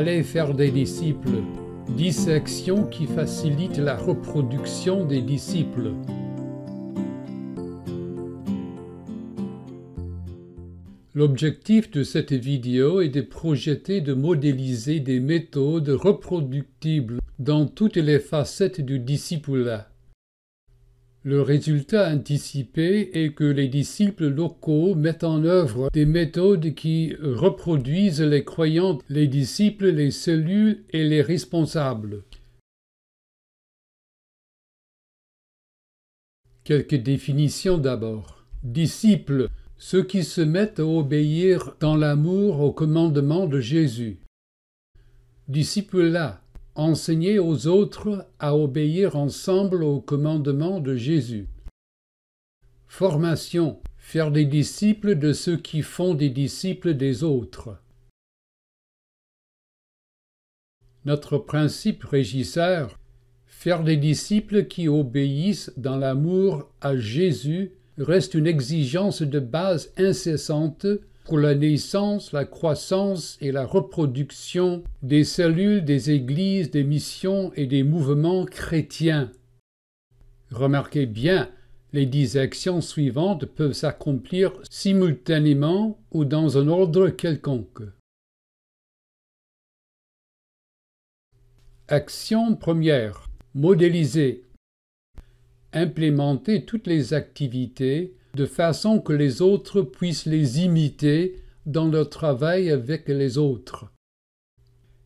Allez faire des disciples. Dissection qui facilite la reproduction des disciples. L'objectif de cette vidéo est de projeter de modéliser des méthodes reproductibles dans toutes les facettes du discipulat. Le résultat anticipé est que les disciples locaux mettent en œuvre des méthodes qui reproduisent les croyants, les disciples, les cellules et les responsables. Quelques définitions d'abord. Disciples, ceux qui se mettent à obéir dans l'amour au commandement de Jésus. Disciples-là, enseigner aux autres à obéir ensemble aux commandements de Jésus. Formation. Faire des disciples de ceux qui font des disciples des autres. Notre principe régisseur, faire des disciples qui obéissent dans l'amour à Jésus, reste une exigence de base incessante la naissance, la croissance et la reproduction des cellules des églises, des missions et des mouvements chrétiens. Remarquez bien, les dix actions suivantes peuvent s'accomplir simultanément ou dans un ordre quelconque. Action première. Modéliser. Implémenter toutes les activités, de façon que les autres puissent les imiter dans leur travail avec les autres.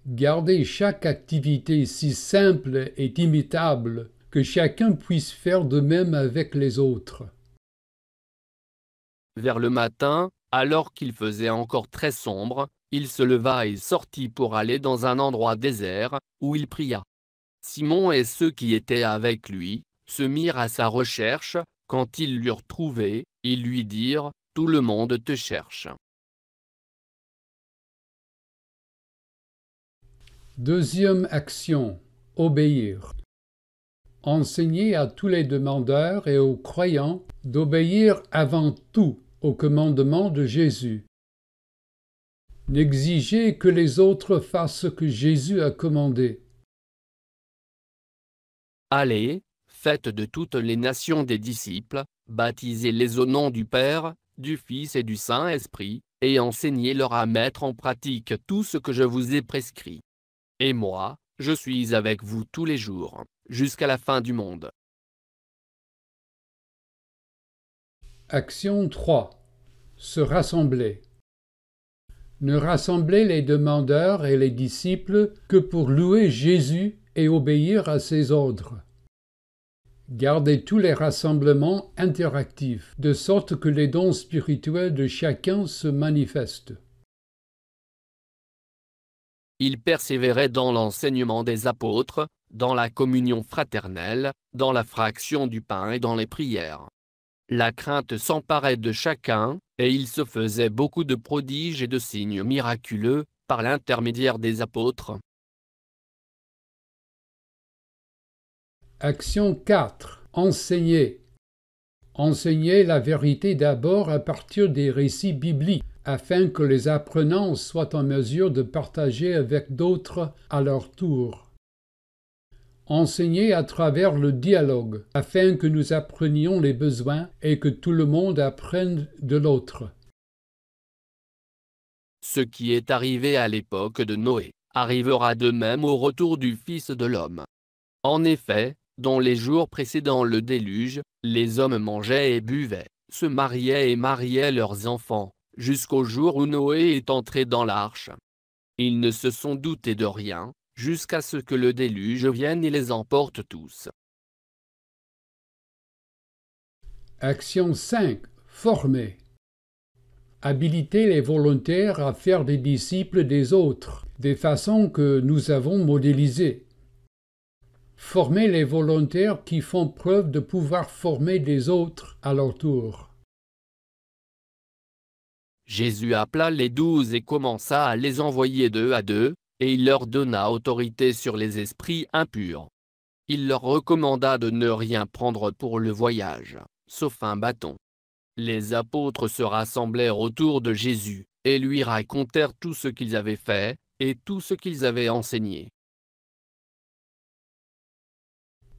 Gardez chaque activité si simple et imitable que chacun puisse faire de même avec les autres. Vers le matin, alors qu'il faisait encore très sombre, il se leva et sortit pour aller dans un endroit désert, où il pria. Simon et ceux qui étaient avec lui se mirent à sa recherche, quand ils l'eurent trouvé, ils lui dirent, Tout le monde te cherche. Deuxième action. Obéir. Enseignez à tous les demandeurs et aux croyants d'obéir avant tout au commandement de Jésus. N'exigez que les autres fassent ce que Jésus a commandé. Allez, faites de toutes les nations des disciples, baptisez-les au nom du Père, du Fils et du Saint-Esprit, et enseignez-leur à mettre en pratique tout ce que je vous ai prescrit. Et moi, je suis avec vous tous les jours, jusqu'à la fin du monde. Action 3. Se rassembler. Ne rassemblez les demandeurs et les disciples que pour louer Jésus et obéir à ses ordres. Gardez tous les rassemblements interactifs, de sorte que les dons spirituels de chacun se manifestent. Il persévérait dans l'enseignement des apôtres, dans la communion fraternelle, dans la fraction du pain et dans les prières. La crainte s'emparait de chacun, et il se faisait beaucoup de prodiges et de signes miraculeux, par l'intermédiaire des apôtres. Action 4. Enseigner. Enseigner la vérité d'abord à partir des récits bibliques, afin que les apprenants soient en mesure de partager avec d'autres à leur tour. Enseigner à travers le dialogue, afin que nous apprenions les besoins et que tout le monde apprenne de l'autre. Ce qui est arrivé à l'époque de Noé arrivera de même au retour du Fils de l'homme. En effet, dans les jours précédant le déluge, les hommes mangeaient et buvaient, se mariaient et mariaient leurs enfants, jusqu'au jour où Noé est entré dans l'arche. Ils ne se sont doutés de rien, jusqu'à ce que le déluge vienne et les emporte tous. Action 5. Former. Habiliter les volontaires à faire des disciples des autres, des façons que nous avons modélisées former les volontaires qui font preuve de pouvoir former des autres à leur tour. Jésus appela les douze et commença à les envoyer deux à deux, et il leur donna autorité sur les esprits impurs. Il leur recommanda de ne rien prendre pour le voyage, sauf un bâton. Les apôtres se rassemblèrent autour de Jésus, et lui racontèrent tout ce qu'ils avaient fait, et tout ce qu'ils avaient enseigné.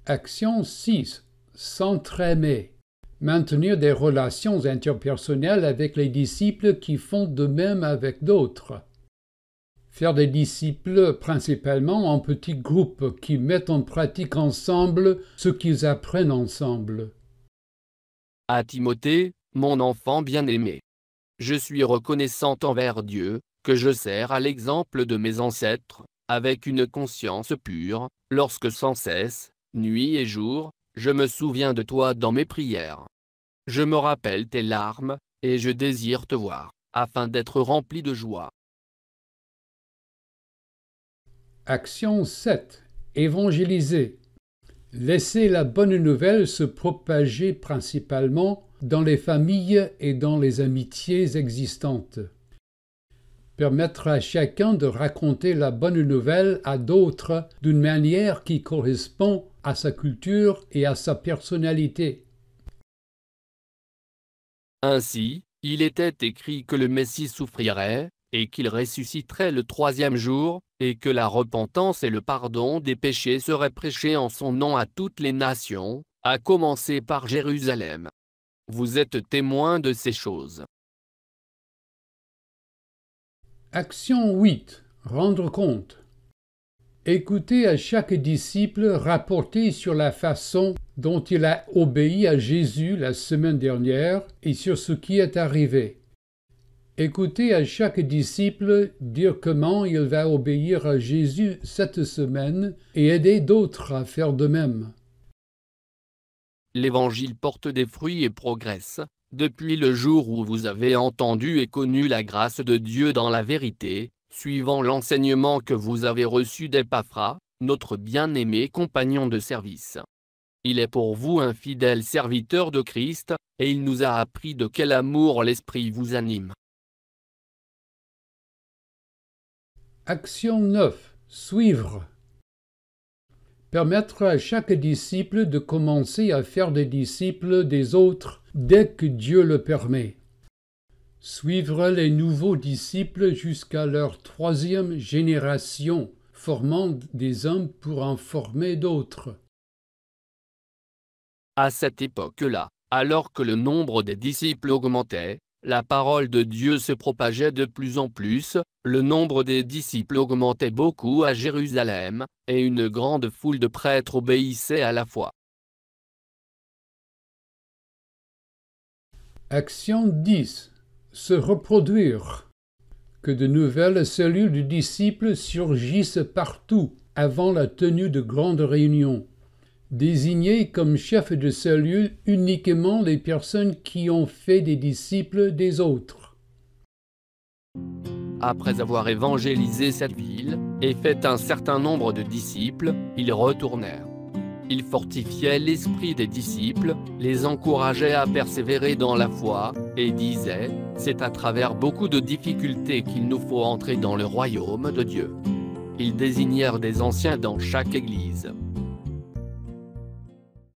Action 6. S'entraîner. Maintenir des relations interpersonnelles avec les disciples qui font de même avec d'autres. Faire des disciples principalement en petits groupes qui mettent en pratique ensemble ce qu'ils apprennent ensemble. À Timothée, mon enfant bien-aimé. Je suis reconnaissant envers Dieu, que je sers à l'exemple de mes ancêtres, avec une conscience pure, lorsque sans cesse, nuit et jour, je me souviens de toi dans mes prières. Je me rappelle tes larmes, et je désire te voir, afin d'être rempli de joie. Action 7. Évangéliser. Laissez la bonne nouvelle se propager principalement dans les familles et dans les amitiés existantes. Permettre à chacun de raconter la bonne nouvelle à d'autres d'une manière qui correspond à sa culture et à sa personnalité. Ainsi, il était écrit que le Messie souffrirait, et qu'il ressusciterait le troisième jour, et que la repentance et le pardon des péchés seraient prêchés en son nom à toutes les nations, à commencer par Jérusalem. Vous êtes témoin de ces choses. Action 8. Rendre compte. Écoutez à chaque disciple rapporter sur la façon dont il a obéi à Jésus la semaine dernière et sur ce qui est arrivé. Écoutez à chaque disciple dire comment il va obéir à Jésus cette semaine et aider d'autres à faire de même. L'Évangile porte des fruits et progresse, depuis le jour où vous avez entendu et connu la grâce de Dieu dans la vérité, suivant l'enseignement que vous avez reçu d'Epaphra, notre bien-aimé compagnon de service. Il est pour vous un fidèle serviteur de Christ, et il nous a appris de quel amour l'Esprit vous anime. Action 9. Suivre. Permettre à chaque disciple de commencer à faire des disciples des autres dès que Dieu le permet suivre les nouveaux disciples jusqu'à leur troisième génération, formant des hommes pour en former d'autres. À cette époque-là, alors que le nombre des disciples augmentait, la parole de Dieu se propageait de plus en plus, le nombre des disciples augmentait beaucoup à Jérusalem, et une grande foule de prêtres obéissait à la foi. Action 10 se reproduire, que de nouvelles cellules de disciples surgissent partout avant la tenue de grandes réunions. Désigner comme chef de cellule uniquement les personnes qui ont fait des disciples des autres. Après avoir évangélisé cette ville et fait un certain nombre de disciples, ils retournèrent. Il fortifiait l'esprit des disciples, les encourageait à persévérer dans la foi, et disait, C'est à travers beaucoup de difficultés qu'il nous faut entrer dans le royaume de Dieu. Ils désignèrent des anciens dans chaque église.